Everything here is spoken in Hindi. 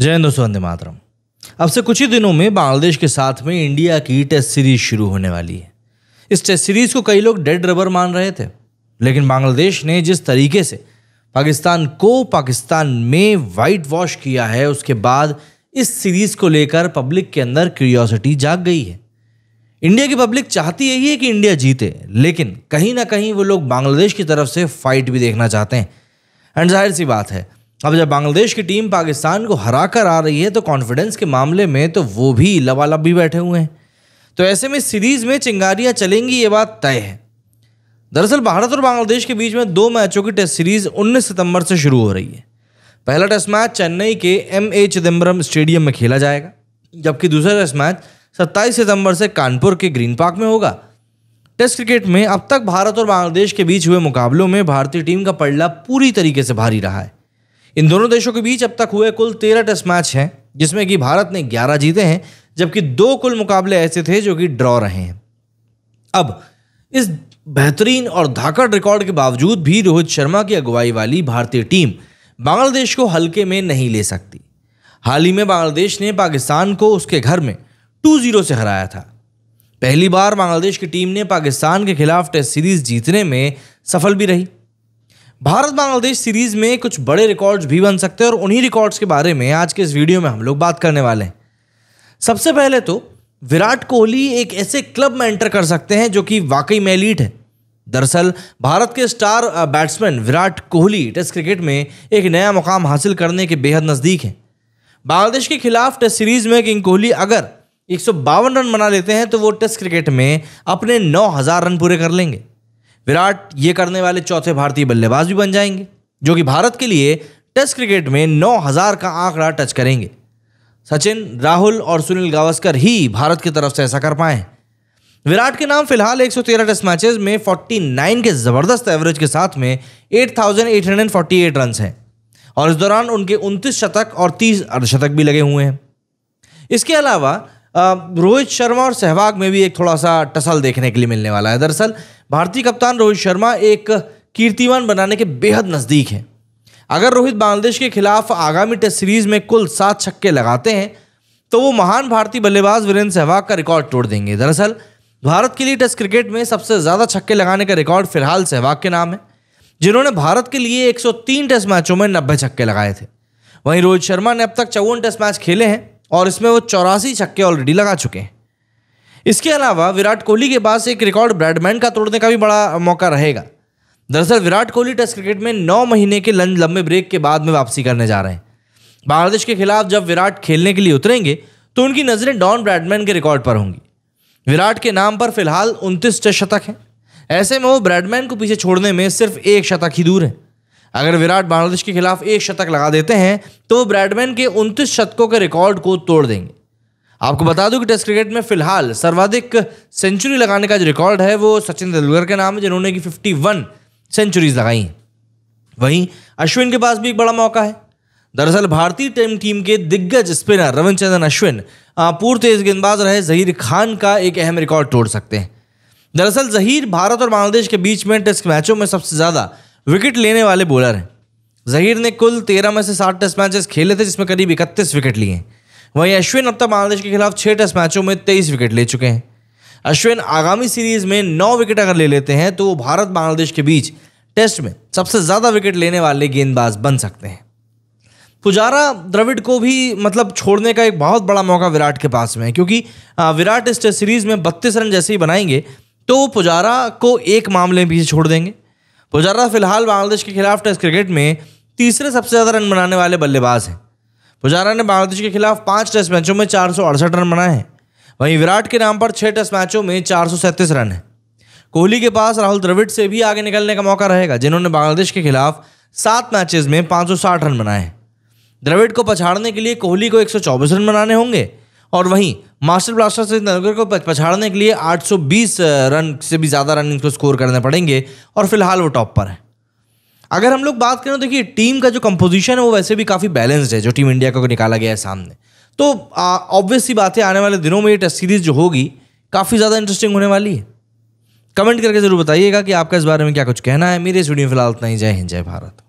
दोस्तों वंदे मातरम अब से कुछ ही दिनों में बांग्लादेश के साथ में इंडिया की टेस्ट सीरीज शुरू होने वाली है इस टेस्ट सीरीज को कई लोग डेड रबर मान रहे थे लेकिन बांग्लादेश ने जिस तरीके से पाकिस्तान को पाकिस्तान में वाइट वॉश किया है उसके बाद इस सीरीज को लेकर पब्लिक के अंदर क्यूरियोसिटी जाग गई है इंडिया की पब्लिक चाहती यही है कि इंडिया जीते लेकिन कहीं ना कहीं वो लोग बांग्लादेश की तरफ से फाइट भी देखना चाहते हैं एंड जाहिर सी बात है अब जब बांग्लादेश की टीम पाकिस्तान को हरा कर आ रही है तो कॉन्फिडेंस के मामले में तो वो भी लबालब भी बैठे हुए हैं तो ऐसे में सीरीज में चिंगारियां चलेंगी ये बात तय है दरअसल भारत और बांग्लादेश के बीच में दो मैचों की टेस्ट सीरीज उन्नीस सितंबर से शुरू हो रही है पहला टेस्ट मैच चेन्नई के एम ए चिदम्बरम स्टेडियम में खेला जाएगा जबकि दूसरा टेस्ट मैच सत्ताईस सितंबर से कानपुर के ग्रीन पार्क में होगा टेस्ट क्रिकेट में अब तक भारत और बांग्लादेश के बीच हुए मुकाबलों में भारतीय टीम का पड़ला पूरी तरीके से भारी रहा है इन दोनों देशों के बीच अब तक हुए कुल तेरह टेस्ट मैच हैं जिसमें कि भारत ने ग्यारह जीते हैं जबकि दो कुल मुकाबले ऐसे थे जो कि ड्रॉ रहे हैं अब इस बेहतरीन और धाकड़ रिकॉर्ड के बावजूद भी रोहित शर्मा की अगुवाई वाली भारतीय टीम बांग्लादेश को हल्के में नहीं ले सकती हाल ही में बांग्लादेश ने पाकिस्तान को उसके घर में 2-0 से हराया था पहली बार बांग्लादेश की टीम ने पाकिस्तान के खिलाफ टेस्ट सीरीज जीतने में सफल भी रही भारत बांग्लादेश सीरीज में कुछ बड़े रिकॉर्ड्स भी बन सकते हैं और उन्हीं रिकॉर्ड्स के बारे में आज के इस वीडियो में हम लोग बात करने वाले हैं सबसे पहले तो विराट कोहली एक ऐसे क्लब में एंटर कर सकते हैं जो कि वाकई में एलीट है दरअसल भारत के star batsman Virat Kohli test cricket में एक नया मुकाम हासिल करने के बेहद नज़दीक हैं बांग्लादेश के खिलाफ टेस्ट सीरीज में किंग कोहली अगर एक रन बना लेते हैं तो वो टेस्ट क्रिकेट में अपने 9000 रन पूरे कर लेंगे विराट ये करने वाले चौथे भारतीय बल्लेबाज भी बन जाएंगे जो कि भारत के लिए टेस्ट क्रिकेट में नौ हज़ार का आंकड़ा टच करेंगे सचिन राहुल और सुनील गावस्कर ही भारत की तरफ से ऐसा कर पाए विराट के नाम फिलहाल 113 टेस्ट मैचेस में 49 के जबरदस्त एवरेज के साथ में 8,848 रन हैं और इस दौरान उनके उनतीस शतक और तीस अर्धशतक भी लगे हुए हैं इसके अलावा रोहित शर्मा और सहवाग में भी एक थोड़ा सा टसल देखने के लिए मिलने वाला है दरअसल भारतीय कप्तान रोहित शर्मा एक कीर्तिमान बनाने के बेहद नज़दीक हैं अगर रोहित बांग्लादेश के खिलाफ आगामी टेस्ट सीरीज में कुल सात छक्के लगाते हैं तो वो महान भारतीय बल्लेबाज वीरेंद्र सहवाग का रिकॉर्ड तोड़ देंगे दरअसल भारत के लिए टेस्ट क्रिकेट में सबसे ज़्यादा छक्के लगाने का रिकॉर्ड फिलहाल सहवाग के नाम है जिन्होंने भारत के लिए 103 टेस्ट मैचों में नब्बे छक्के लगाए थे वहीं रोहित शर्मा ने अब तक चौवन टेस्ट मैच खेले हैं और इसमें वो चौरासी छक्के ऑलरेडी लगा चुके हैं इसके अलावा विराट कोहली के पास एक रिकॉर्ड ब्रैडमैन का तोड़ने का भी बड़ा मौका रहेगा दरअसल विराट कोहली टेस्ट क्रिकेट में नौ महीने के लंच लंबे ब्रेक के बाद में वापसी करने जा रहे हैं बांग्लादेश के खिलाफ जब विराट खेलने के लिए उतरेंगे तो उनकी नज़रें डॉन ब्रैडमैन के रिकॉर्ड पर होंगी विराट के नाम पर फिलहाल उनतीस टेस्ट शतक हैं ऐसे में वो ब्रैडमैन को पीछे छोड़ने में सिर्फ एक शतक ही दूर हैं अगर विराट बांग्लादेश के खिलाफ एक शतक लगा देते हैं तो वो ब्रैडमैन के उनतीस शतकों के रिकॉर्ड को तोड़ देंगे आपको बता दूं कि टेस्ट क्रिकेट में फिलहाल सर्वाधिक सेंचुरी लगाने का जो रिकॉर्ड है वो सचिन तेंदुलकर के नाम है जिन्होंने की 51 सेंचुरीज लगाई वहीं अश्विन के पास भी एक बड़ा मौका है दरअसल भारतीय टीम टीम के दिग्गज स्पिनर रविचंद्रन अश्विन पूर्व तेज गेंदबाज रहे जहीर खान का एक अहम रिकॉर्ड तोड़ सकते हैं दरअसल जहीर भारत और बांग्लादेश के बीच में टेस्ट मैचों में सबसे ज़्यादा विकेट लेने वाले बॉलर हैं जहीर ने कुल तेरह में से सात टेस्ट मैचेस खेले थे जिसमें करीब इकतीस विकेट लिए वहीं अश्विन अब तक बांग्लादेश के खिलाफ छः टेस्ट मैचों में तेईस विकेट ले चुके हैं अश्विन आगामी सीरीज में नौ विकेट अगर ले लेते हैं तो वो भारत बांग्लादेश के बीच टेस्ट में सबसे ज़्यादा विकेट लेने वाले गेंदबाज बन सकते हैं पुजारा द्रविड को भी मतलब छोड़ने का एक बहुत बड़ा मौका विराट के पास में है क्योंकि विराट इस टेस्ट सीरीज में बत्तीस रन जैसे ही बनाएंगे तो पुजारा को एक मामले में पीछे छोड़ देंगे पुजारा फिलहाल बांग्लादेश के खिलाफ टेस्ट क्रिकेट में तीसरे सबसे ज़्यादा रन बनाने वाले बल्लेबाज हैं पुजारा ने बांग्लादेश के खिलाफ पाँच टेस्ट मैचों में चार रन बनाए हैं वहीं विराट के नाम पर छः टेस्ट मैचों में चार रन हैं कोहली के पास राहुल द्रविड़ से भी आगे निकलने का मौका रहेगा जिन्होंने बांग्लादेश के खिलाफ सात मैचेस में 560 रन बनाए हैं द्रविड़ को पछाड़ने के लिए कोहली को 124 रन बनाने होंगे और वहीं मास्टर ब्लास्टर से तेंदुलकर को पछाड़ने के लिए 820 रन से भी ज़्यादा रन इनको स्कोर करने पड़ेंगे और फिलहाल वो टॉप पर है अगर हम लोग बात करें देखिए टीम का जो कंपोजिशन है वो वैसे भी काफ़ी बैलेंस्ड है जो टीम इंडिया को निकाला गया है सामने तो ऑब्वियसली बात है आने वाले दिनों में ये टेस्ट सीरीज जो होगी काफ़ी ज़्यादा इंटरेस्टिंग होने वाली है कमेंट करके ज़रूर बताइएगा कि आपका इस बारे में क्या कुछ कहना है मेरे इस वीडियो में फिलहाल उतना ही जय हिंद जय भारत